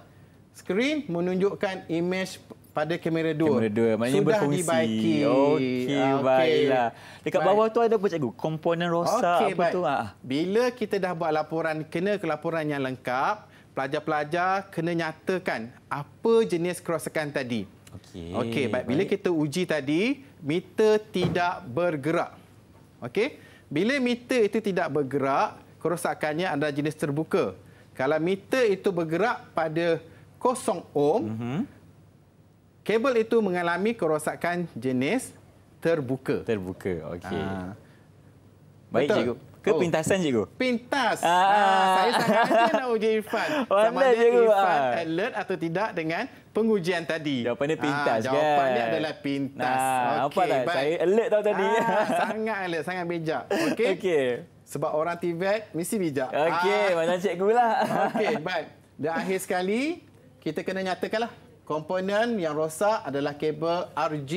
skrin menunjukkan imej pada kamera 2. Kamera 2. Maknanya sudah berfungsi. Sudah dibaiki. Okey, ah, okay. baiklah. Dekat baik. bawah tu ada apa cikgu? Komponen rosak okay, apa tu? Ha. Bila kita dah buat laporan, kena ke laporan yang lengkap, pelajar-pelajar kena nyatakan apa jenis kerosakan tadi. Okey. Okey, baik. Bila baik. kita uji tadi, meter tidak bergerak. Okey. Bila meter itu tidak bergerak, kerosakannya adalah jenis terbuka. Kalau meter itu bergerak pada kosong ohm, mm -hmm kabel itu mengalami kerosakan jenis terbuka. Terbuka, okey. Ah. Baik, Betul. cikgu. Ke oh. pintasan, cikgu? Pintas. Ah. Ah, saya sangat nak uji Irfan. Sama ada Irfan ah. alert atau tidak dengan pengujian tadi. Jawapannya ah, pintas, ah, jawapan kan? Jawapannya adalah pintas. okay, apa tak? Saya alert tau tadi. Ah, sangat alert, sangat bijak. Okey. Okay. Sebab orang Tibet mesti bijak. Okey, ah. macam cikgu lah. Okey, baik. Dan akhir sekali, kita kena nyatakanlah komponen yang rosak adalah kabel RG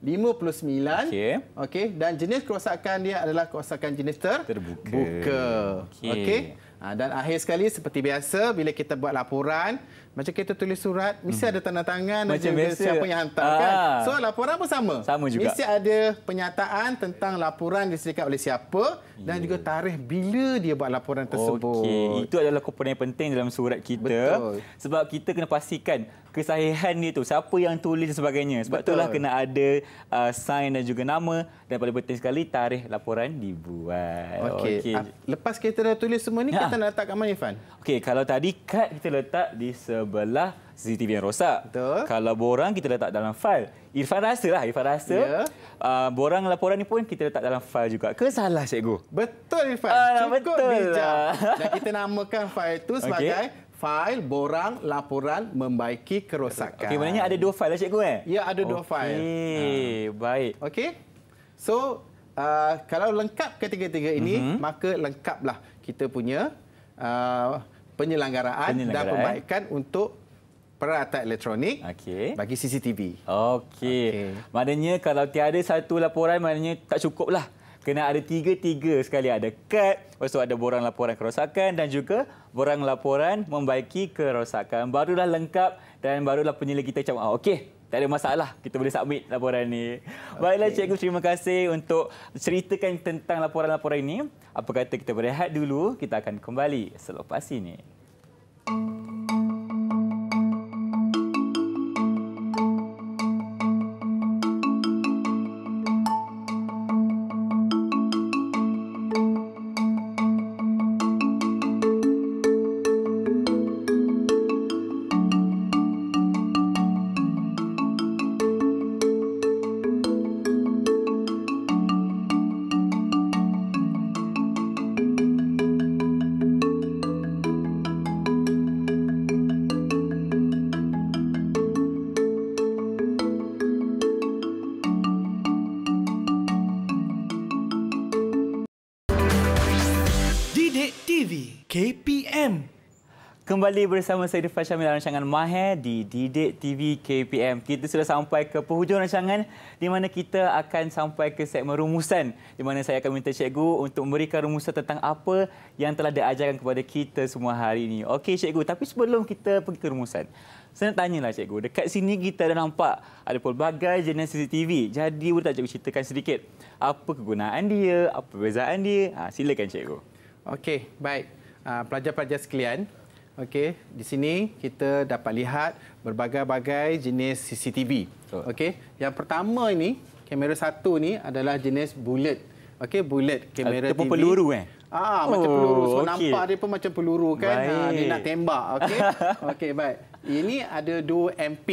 59. Okey. Okey dan jenis kerosakan dia adalah kerosakan jenis ter terbuka. Okey. Okay. Ha, ah, dan akhir sekali seperti biasa bila kita buat laporan macam kita tulis surat, mesti hmm. ada tanda tangan macam ada juga biasa. siapa yang hantar Aa. Ah. kan. So laporan pun sama. Sama juga. Mesti ada penyataan tentang laporan diserikat oleh siapa dan hmm. juga tarikh bila dia buat laporan tersebut. Okey, itu adalah komponen penting dalam surat kita. Betul. Sebab kita kena pastikan kesahihan dia tu, siapa yang tulis dan sebagainya. Sebab Betul. itulah kena ada uh, sign dan juga nama dan paling penting sekali tarikh laporan dibuat. Okey. Okay. Ah, lepas kita dah tulis semua ni, ha. kita nak letak kat mana Ifan? Okey, kalau tadi kad kita letak di sebelah sebelah CCTV yang rosak. Betul. Kalau borang kita letak dalam fail. Irfan rasa lah, Irfan rasa. Yeah. Ya. Uh, borang laporan ini pun kita letak dalam fail juga. Ke salah cikgu? Betul Irfan. Ah, Cukup betul bijak. Lah. Dan kita namakan fail itu sebagai okay. Fail borang laporan membaiki kerosakan. Okey, maknanya ada dua fail lah cikgu eh? Ya, ada dua okay. fail. Okey, ha. baik. Okey. So, uh, kalau lengkap ketiga-tiga ini, mm -hmm. maka lengkaplah kita punya uh, penyelenggaraan, penyelenggaraan dan perbaikan untuk peralatan elektronik okay. bagi CCTV. Okey. Okay. Maknanya kalau tiada satu laporan maknanya tak cukuplah. Kena ada tiga-tiga sekali ada kad, lepas ada borang laporan kerosakan dan juga borang laporan membaiki kerosakan. Barulah lengkap dan barulah penyelidik kita cakap, ah, okey, tak ada masalah kita boleh submit laporan ni. Baiklah okay. cikgu terima kasih untuk ceritakan tentang laporan-laporan ini. Apa kata kita berehat dulu, kita akan kembali selepas ini. Thank you. kembali bersama saya Irfan Syamil dalam rancangan Mahir di Didik TV KPM. Kita sudah sampai ke penghujung rancangan di mana kita akan sampai ke segmen rumusan di mana saya akan minta cikgu untuk memberikan rumusan tentang apa yang telah diajarkan kepada kita semua hari ini. Okey cikgu, tapi sebelum kita pergi ke rumusan, saya nak tanyalah cikgu, dekat sini kita dah nampak ada pelbagai jenis CCTV. Jadi boleh tak cikgu ceritakan sedikit apa kegunaan dia, apa perbezaan dia? Ha, silakan cikgu. Okey, baik. Ah, pelajar-pelajar sekalian, Okey, di sini kita dapat lihat berbagai-bagai jenis CCTV. Okey, yang pertama ini kamera satu ni adalah jenis bullet. Okey, bullet kamera uh, TV. peluru eh. Ah, oh, macam peluru. So okay. nampak dia pun macam peluru kan. Ha, dia nak tembak, okey. okey, baik. Ini ada 2 MP.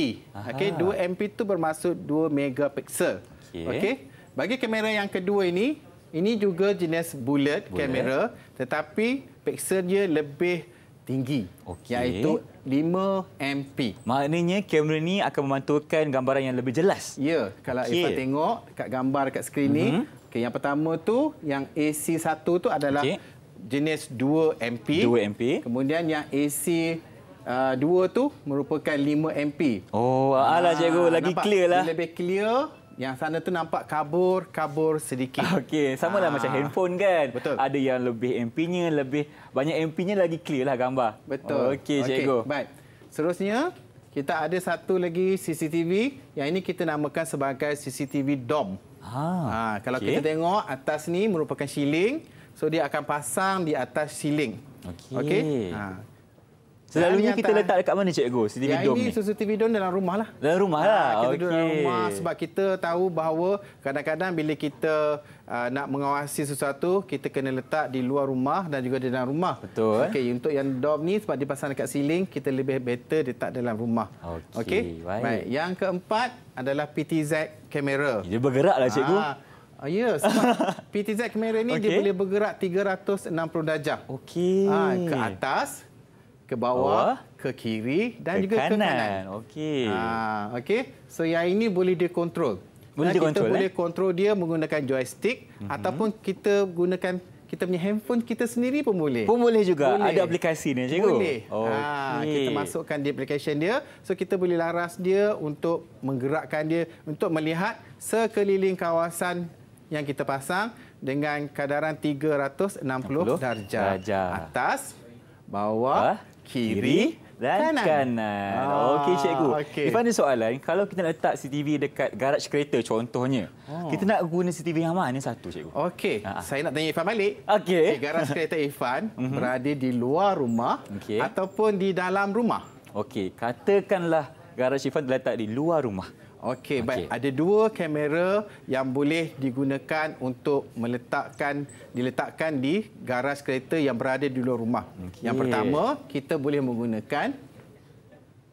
Okey, 2 MP tu bermaksud 2 megapixel. Okey. Okay. Bagi kamera yang kedua ini, ini juga jenis bullet, kamera tetapi pixel dia lebih tinggi okay. iaitu 5 MP. Maknanya kamera ni akan memantulkan gambaran yang lebih jelas. Ya, kalau okay. tengok kat gambar kat skrin ni, mm-hmm. okay, yang pertama tu yang AC1 tu adalah okay. jenis 2 MP. 2 MP. Kemudian yang AC uh, 2 tu merupakan 5 MP. Oh, ah, alah cikgu lagi clear lah. Lebih clear yang sana tu nampak kabur-kabur sedikit. Okey, sama lah ah. macam handphone kan. Betul. Ada yang lebih MP-nya, lebih banyak MP-nya lagi clear lah gambar. Betul. Okey, okay. cikgu. Baik. Seterusnya, kita ada satu lagi CCTV. Yang ini kita namakan sebagai CCTV dom. Ha, ah, ah, kalau okay. kita tengok, atas ni merupakan siling, So, dia akan pasang di atas siling. Okey. Okay. Selalunya kita letak dekat mana cikgu? CCTV yang dome ini ni. CCTV dome dalam rumah lah. Dalam rumah lah. Ha, kita okay. duduk dalam rumah sebab kita tahu bahawa kadang-kadang bila kita uh, nak mengawasi sesuatu, kita kena letak di luar rumah dan juga di dalam rumah. Betul. Okay, eh? Untuk yang dom ni sebab dipasang dekat siling kita lebih better tak dalam rumah. Okey. Okay? Baik. Yang keempat adalah PTZ kamera. Dia bergeraklah cikgu. Ha. Ah, ya, sebab PTZ kamera ini okay. dia boleh bergerak 360 darjah. Okey. Uh, ke atas, ke bawah, oh. ke kiri dan ke juga kanan. ke kanan. Okey. Ha, okey. So yang ini boleh dikontrol. Boleh dikontrol. Kita eh? boleh kontrol dia menggunakan joystick mm -hmm. ataupun kita gunakan kita punya handphone kita sendiri pun boleh. Pun boleh juga. Boleh. Ada aplikasi ni cikgu. Boleh. Ah, okay. Ha, kita masukkan di aplikasi dia. So kita boleh laras dia untuk menggerakkan dia untuk melihat sekeliling kawasan yang kita pasang dengan kadaran 360 darjah. darjah. Atas, bawah, ha? kiri, dan kanan. kanan. Ah, Okey cikgu. Okay. Ifan ada soalan, kalau kita nak letak CCTV dekat garaj kereta contohnya, oh. kita nak guna CCTV yang mana satu cikgu? Okey, ah, ah. saya nak tanya Ifan balik. Okey. Okay, garaj kereta Ifan mhm. berada di luar rumah okay. ataupun di dalam rumah? Okey, katakanlah garaj Ifan terletak di luar rumah. Okey, okay. baik. Ada dua kamera yang boleh digunakan untuk meletakkan diletakkan di garas kereta yang berada di luar rumah. Okay. Yang pertama, kita boleh menggunakan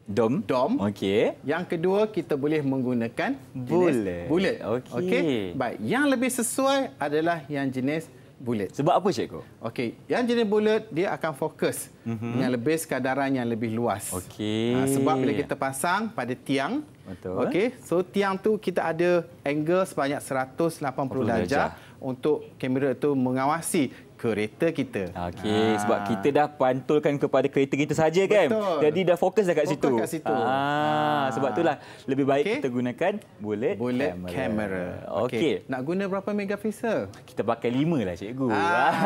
dom. Dom. Okey. Yang kedua, kita boleh menggunakan bullet. Jenis bullet. Okey. Okay. Baik. Yang lebih sesuai adalah yang jenis bullet. Sebab apa cikgu? Okey, yang jenis bulat dia akan fokus mm-hmm. yang lebih sekadaran yang lebih luas. Okey. Ha, sebab bila kita pasang pada tiang, betul. Okey, so tiang tu kita ada angle sebanyak 180 darjah, darjah untuk kamera tu mengawasi kereta kita. Okey, ha. sebab kita dah pantulkan kepada kereta kita saja kan. Jadi dah fokus dah situ. Fokus kat situ. Ha. Ha. sebab itulah lebih baik okay. kita gunakan bullet bullet Camera. Okey. Okay. Nak guna berapa megapiksel? Kita pakai 5 lah cikgu. Ha.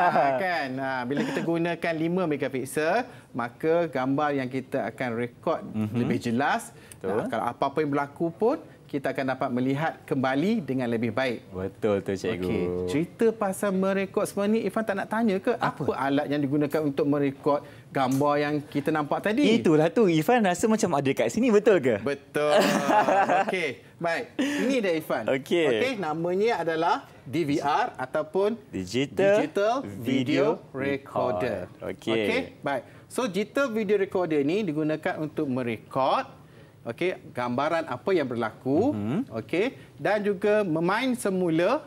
kan. Ha. bila kita gunakan 5 megapiksel, maka gambar yang kita akan rekod mm-hmm. lebih jelas. Nah, kalau apa-apa yang berlaku pun kita akan dapat melihat kembali dengan lebih baik. Betul tu cikgu. Okey, cerita pasal merekod semua ni Ifan tak nak tanya ke apa? apa alat yang digunakan untuk merekod gambar yang kita nampak tadi? Itulah tu Ifan rasa macam ada kat sini betul ke? Betul. Okey, baik. Ini dia Ifan. Okey. Okey, namanya adalah DVR ataupun Digital, Digital Video Recorder. Okey. Okay. baik. So digital video recorder ni digunakan untuk merekod okey gambaran apa yang berlaku mm-hmm. okey dan juga memain semula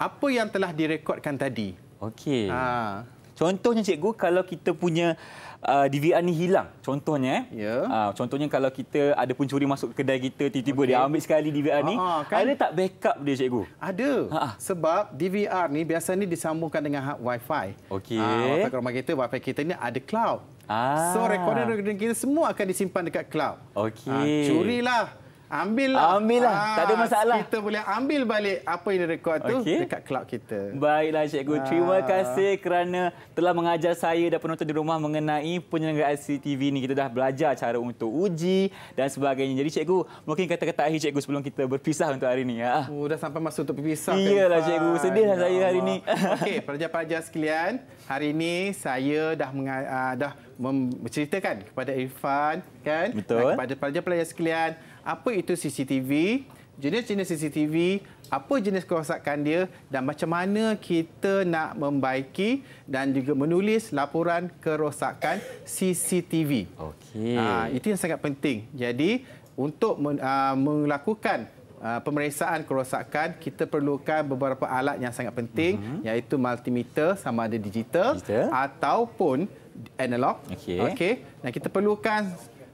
apa yang telah direkodkan tadi okey ha contohnya cikgu kalau kita punya uh, DVR ni hilang. Contohnya eh? Yeah. Ya. Uh, contohnya kalau kita ada pencuri masuk kedai kita tiba-tiba okay. dia ambil sekali DVR Aha, ni, ah, kan? ada tak backup dia cikgu? Ada. ha Sebab DVR ni biasanya disambungkan dengan Wi-Fi. Okey. Ah, uh, rumah kita Wi-Fi kita ni ada cloud. Ah. So recorder kita semua akan disimpan dekat cloud. Okey. Uh, curilah. Curi lah. Ambil lah. Ambil lah. Ah, tak ada masalah. Kita boleh ambil balik apa yang direkod tu okay. dekat kelab kita. Baiklah Cikgu. Aa. Ah. Terima kasih kerana telah mengajar saya dan penonton di rumah mengenai penyelenggaraan CCTV ni. Kita dah belajar cara untuk uji dan sebagainya. Jadi Cikgu, mungkin kata-kata akhir Cikgu sebelum kita berpisah untuk hari ini. Ya. Uh, dah sampai masa untuk berpisah. Iyalah kan? Cikgu. sedih lah ya saya hari ini. Okey, pelajar-pelajar sekalian. Hari ini saya dah ah, dah menceritakan kepada Irfan kan Betul. kepada pelajar-pelajar sekalian apa itu CCTV, jenis-jenis CCTV, apa jenis kerosakan dia dan macam mana kita nak membaiki dan juga menulis laporan kerosakan CCTV. Okey. Ha, itu yang sangat penting. Jadi untuk men, uh, melakukan uh, pemeriksaan kerosakan, kita perlukan beberapa alat yang sangat penting uh-huh. iaitu multimeter sama ada digital, digital. ataupun analog. Okey. Okay. Dan kita perlukan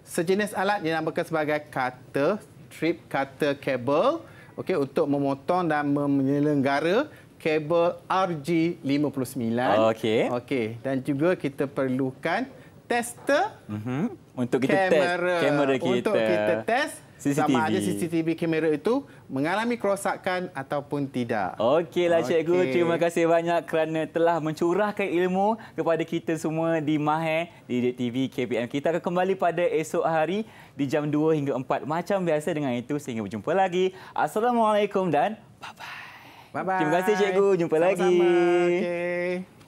sejenis alat yang dinamakan sebagai cutter, trip cutter cable okay, untuk memotong dan menyelenggara kabel RG59. Okey. Okey, dan juga kita perlukan tester. Mm -hmm. Untuk kita kamera. test kamera kita. Untuk kita test CCTV. sama ada CCTV kamera itu mengalami kerosakan ataupun tidak. Okeylah okay. cikgu, terima kasih banyak kerana telah mencurahkan ilmu kepada kita semua di Mahe di TV KPM. Kita akan kembali pada esok hari di jam 2 hingga 4 macam biasa dengan itu sehingga berjumpa lagi. Assalamualaikum dan bye-bye. Bye-bye. Terima kasih cikgu, jumpa sama -sama. lagi. Okay.